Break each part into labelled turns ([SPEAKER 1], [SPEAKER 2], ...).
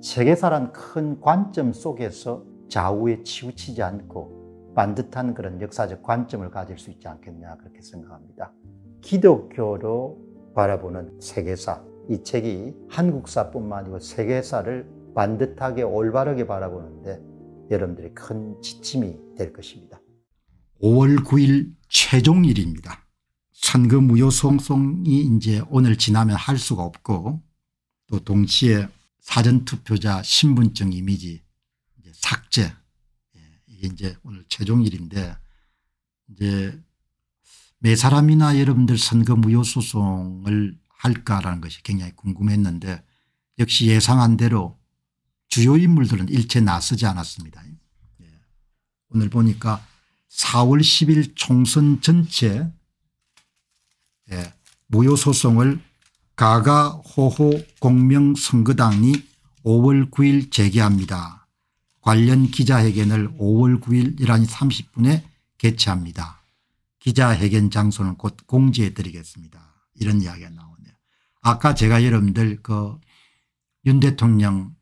[SPEAKER 1] 세계사란 큰 관점 속에서 좌우에 치우치지 않고 반듯한 그런 역사적 관점을 가질 수 있지 않겠냐 그렇게 생각합니다. 기독교로 바라보는 세계사 이 책이 한국사뿐만 아니고 세계사를 반듯하게 올바르게 바라보는데 여러분들이 큰 지침이 될 것입니다. 5월 9일 최종일입니다. 선거 무효송송이 이제 오늘 지나면 할 수가 없고 또 동시에 사전투표자 신분증 이미지 이제 삭제 예, 이게 이제 오늘 최종일인데 이제 매 사람이나 여러분들 선거 무효 소송을 할까라는 것이 굉장히 궁금했는데 역시 예상한 대로 주요 인물들은 일체 나서지 않았습니다. 예. 오늘 보니까 4월 10일 총선 전체 예, 무효 소송을 가가호호 공명선거당이 5월 9일 재개합니다. 관련 기자회견을 5월 9일 11시 30분에 개최합니다. 기자회견 장소는 곧 공지해 드리겠습니다. 이런 이야기가 나오네요. 아까 제가 여러분들 그 윤 대통령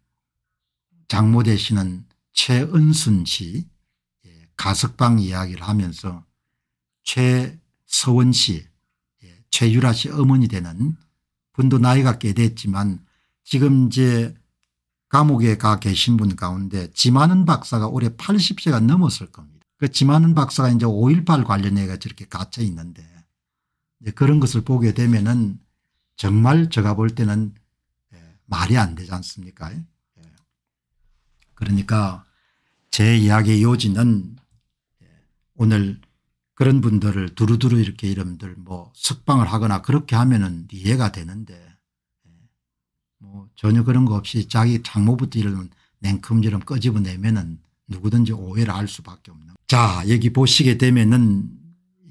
[SPEAKER 1] 장모 되시는 최은순 씨 예, 가석방 이야기를 하면서 최서원 씨 예, 최유라 씨 어머니 되는 분도 나이가 꽤 됐지만 지금 이제 감옥에 가 계신 분 가운데 지만은 박사가 올해 80세가 넘었을 겁니다. 그 지만은 박사가 이제 5.18 관련해가 저렇게 갇혀 있는데 그런 것을 보게 되면은 정말 제가 볼 때는 예, 말이 안 되지 않습니까? 예. 그러니까 제 이야기의 요지는 예, 오늘 그런 분들을 두루두루 이렇게 이름들 뭐 석방을 하거나 그렇게 하면은 이해가 되는데 뭐 전혀 그런 거 없이 자기 장모부터이런 냉큼처럼 꺼집어내면은 누구든지 오해를 알 수밖에 없는. 자 여기 보시게 되면은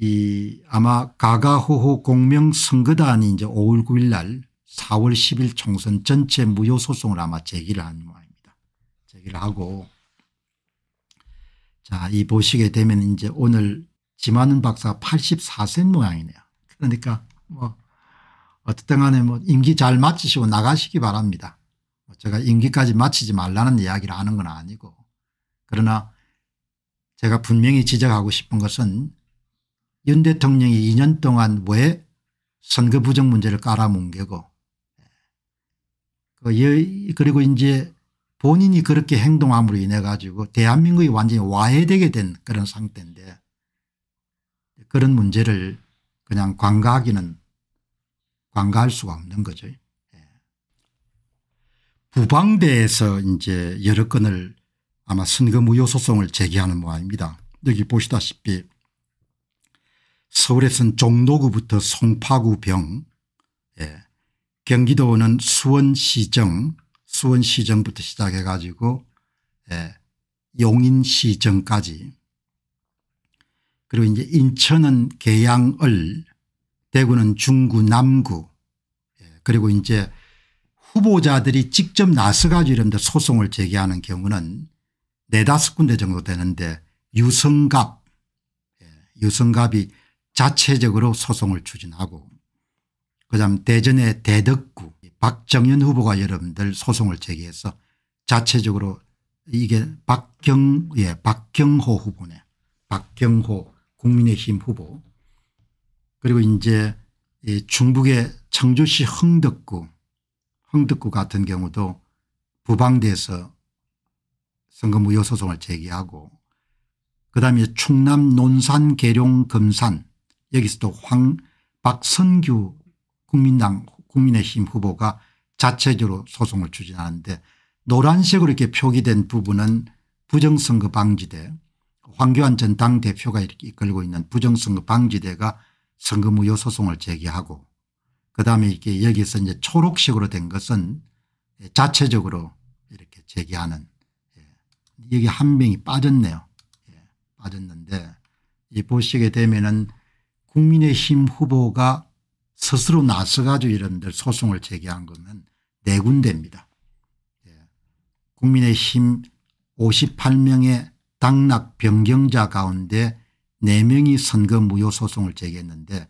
[SPEAKER 1] 이 아마 가가호호 공명 선거단이 이제 5월 9일 날 4월 10일 총선 전체 무효 소송을 아마 제기를 한 모양입니다. 제기를 하고 자 이 보시게 되면 이제 오늘 지만은 박사 84세 모양이네요. 그러니까 뭐 어쨌든 간에 뭐 임기 잘 마치시고 나가시기 바랍니다. 뭐 제가 임기까지 마치지 말라는 이야기를 하는 건 아니고 그러나 제가 분명히 지적하고 싶은 것은 윤 대통령이 2년 동안 왜 선거 부정 문제를 깔아뭉개고 그 그리고 이제 본인이 그렇게 행동함으로 인해 가지고 대한민국이 완전히 와해되게 된 그런 상태인데 그런 문제를 그냥 관가하기는 관가할 수가 없는 거죠. 예. 부방대에서 이제 여러 건을 아마 선거무효 소송을 제기하는 모양입니다. 여기 보시다시피 서울에서는 종로구부터 송파구 병 예. 경기도는 수원시정 수원시정부터 시작해 가지고 예. 용인시정까지 그리고 이제 인천은 계양을 대구는 중구 남구 예, 그리고 이제 후보자들이 직접 나서가지고 이런데 소송을 제기하는 경우는 네다섯 군데 정도 되는데 유성갑 예, 유성갑이 자체적으로 소송을 추진하고 그다음 대전의 대덕구 박정현 후보가 여러분들 소송을 제기해서 자체적으로 이게 박경 예 박경호 후보네 박경호 국민의힘 후보 그리고 이제 이 중국의 청주시 흥덕구 흥덕구 같은 경우도 부방대에서 선거무효 소송을 제기하고 그다음에 충남 논산 계룡 금산 여기서도 황 박선규 국민당 국민의힘 후보가 자체적으로 소송을 추진하는데 노란색으로 이렇게 표기된 부분은 부정선거 방지대 황교안 전 당대표가 이렇게 이끌고 있는 부정선거 방지대가 선거 무효 소송을 제기하고 그다음에 이게 여기서 이제 초록식으로 된 것은 자체적으로 이렇게 제기하는 예, 여기 한 명이 빠졌네요. 예, 빠졌는데 이 보시게 되면은 국민의힘 후보가 스스로 나서가지고 이런들 소송을 제기한 거면 네 군데입니다. 예, 국민의힘 58명의 당락 변경자 가운데 4명이 선거 무효 소송을 제기했는데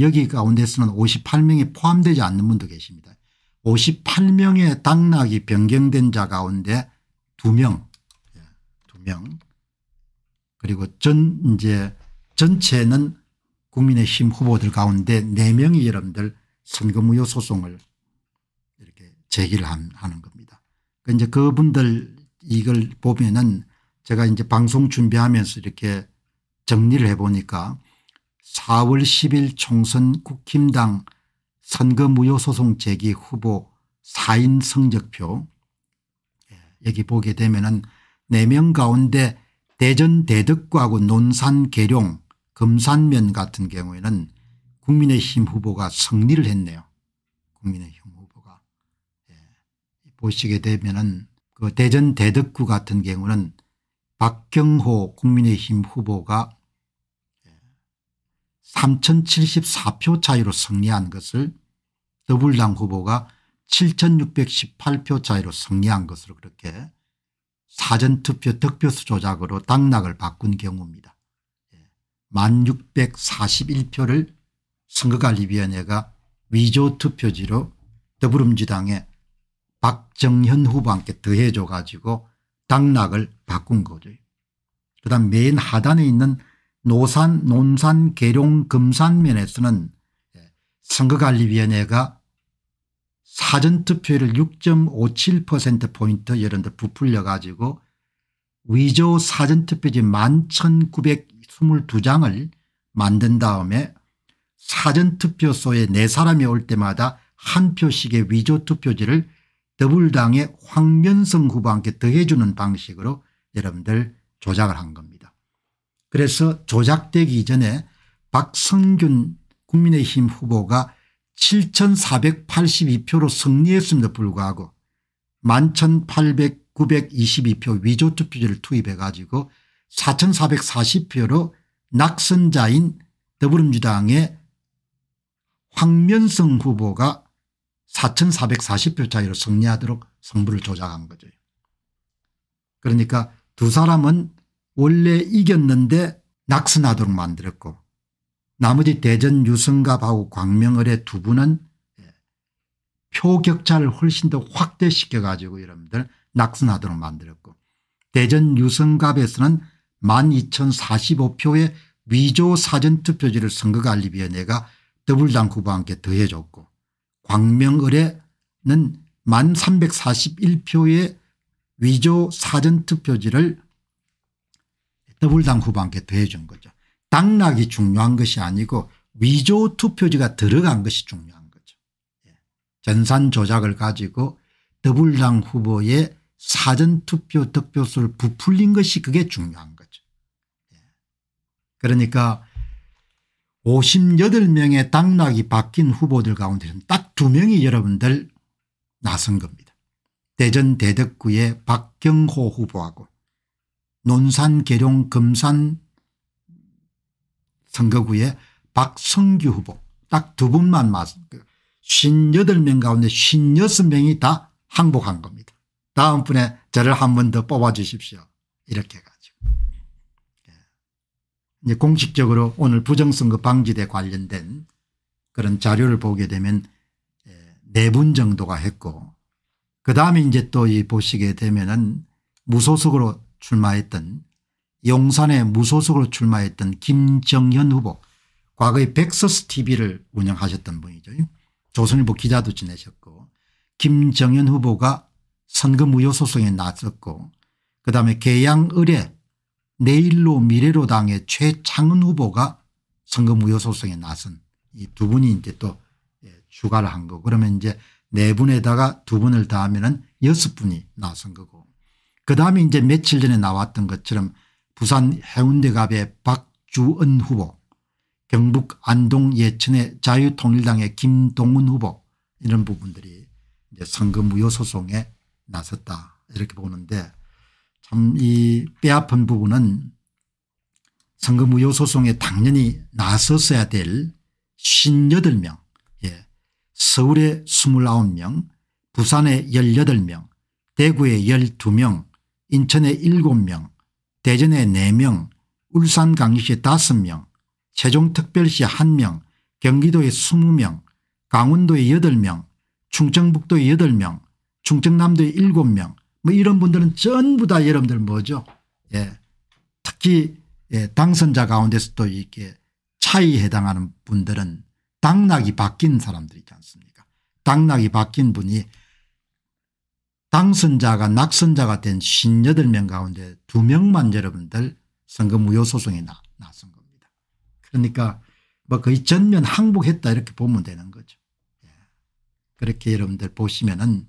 [SPEAKER 1] 여기 가운데서는 58명이 포함되지 않는 분도 계십니다. 58명의 당락이 변경된 자 가운데 2명, 2명 예, 그리고 전 이제 전체는 국민의힘 후보들 가운데 4명이 여러분들 선거 무효 소송을 이렇게 제기를 하는 겁니다. 그 이제 그분들 이걸 보면은 제가 이제 방송 준비하면서 이렇게 정리를 해보니까 4월 10일 총선 국힘당 선거 무효 소송 제기 후보 4인 성적표 예, 여기 보게 되면 은 4명 가운데 대전 대덕구하고 논산 계룡 금산면 같은 경우에는 국민의힘 후보가 승리를 했네요. 국민의힘 후보가. 예. 보시게 되면 은그 대전 대덕구 같은 경우는 박경호 국민의힘 후보가 3074표 차이로 승리한 것을 더불당 후보가 7618표 차이로 승리한 것으로 그렇게 사전투표 득표수 조작으로 당락을 바꾼 경우입니다. 1641표를 예, 선거관리위원회가 위조투표지로 더불음지당의 박정현 후보한테 더해줘 가지고 당락을 바꾼 거죠. 그 다음 맨 하단에 있는 노산, 논산, 계룡, 금산면에서는 예, 선거관리위원회가 사전투표율을 6.57%포인트 여러분 부풀려 가지고 위조 사전투표지 11,922장을 만든 다음에 사전투표소에 네 사람이 올 때마다 한 표씩의 위조투표지를 더불당의 황면성 후보와 함께 더해주는 방식으로 여러분들 조작을 한 겁니다. 그래서 조작되기 전에 박성균 국민의힘 후보가 7482표로 승리했음에도 불구하고 11922표 8 위조투표지를 투입해 가지고 4440표로 낙선자인 더불어민주당의 황면성 후보가 4,440표 차이로 승리하도록 승부를 조작한 거죠. 그러니까 두 사람은 원래 이겼는데 낙선하도록 만들었고 나머지 대전 유승갑하고 광명을의 두 분은 표 격차를 훨씬 더 확대시켜 가지고 여러분들 낙선하도록 만들었고 대전 유승갑에서는 12,045표의 위조 사전투표지를 선거관리위원회가 더블당 후보한테 더해줬고 광명을에는 1341표의 위조 사전투표지를 더블당 후보한테 더해준 거죠. 당락이 중요한 것이 아니고 위조 투표지가 들어간 것이 중요한 거죠. 예. 전산 조작을 가지고 더블당 후보의 사전투표 득표수를 부풀린 것이 그게 중요한 거죠. 예. 그러니까 58명의 당락이 바뀐 후보들 가운데딱 두 명이 여러분들 나선 겁니다. 대전 대덕구의 박경호 후보하고 논산 계룡 금산 선거구의 박성규 후보 딱 두 분만 맞은 58명 그 가운데 56명이 다 항복한 겁니다. 다음 분에 저를 한 번 더 뽑아주십시오. 이렇게 가지고 예. 이제 공식적으로 오늘 부정선거 방지대 관련된 그런 자료를 보게 되면 네분 정도가 했고 그 다음에 이제 또 이 보시게 되면은 무소속으로 출마했던 용산에 무소속으로 출마했던 김정현 후보 과거에 백서스 tv를 운영하셨던 분이죠. 조선일보 기자도 지내셨고 김정현 후보가 선거 무효 소송에 나섰고 그다음에 계양의뢰 내일로 미래로당의 최창은 후보가 선거 무효 소송에 나선 이 두 분이 이제 또 추가를 한 거. 그러면 이제 네 분에다가 두 분을 더하면은 여섯 분이 나선 거고. 그 다음에 이제 며칠 전에 나왔던 것처럼 부산 해운대갑의 박주은 후보, 경북 안동 예천의 자유통일당의 김동은 후보 이런 부분들이 이제 선거 무효 소송에 나섰다 이렇게 보는데 참 이 뼈아픈 부분은 선거 무효 소송에 당연히 나섰어야 될 58명 서울에 29명, 부산에 18명, 대구에 12명, 인천에 7명, 대전에 4명, 울산 강의시에 5명, 세종특별시 1명, 경기도에 20명, 강원도에 8명, 충청북도에 8명, 충청남도에 7명 뭐 이런 분들은 전부 다 여러분들 뭐죠 예. 특히 예. 당선자 가운데서또 이렇게 차이 에 해당하는 분들은 당락이 바뀐 사람들 이 있지 않습니까 당락이 바뀐 분이 당선자가 낙선자가 된 58명 가운데 2명만 여러분들 선거 무효 소송에 나, 선 겁니다. 그러니까 뭐 거의 전면 항복했다 이렇게 보면 되는 거죠. 예. 그렇게 여러분들 보시면은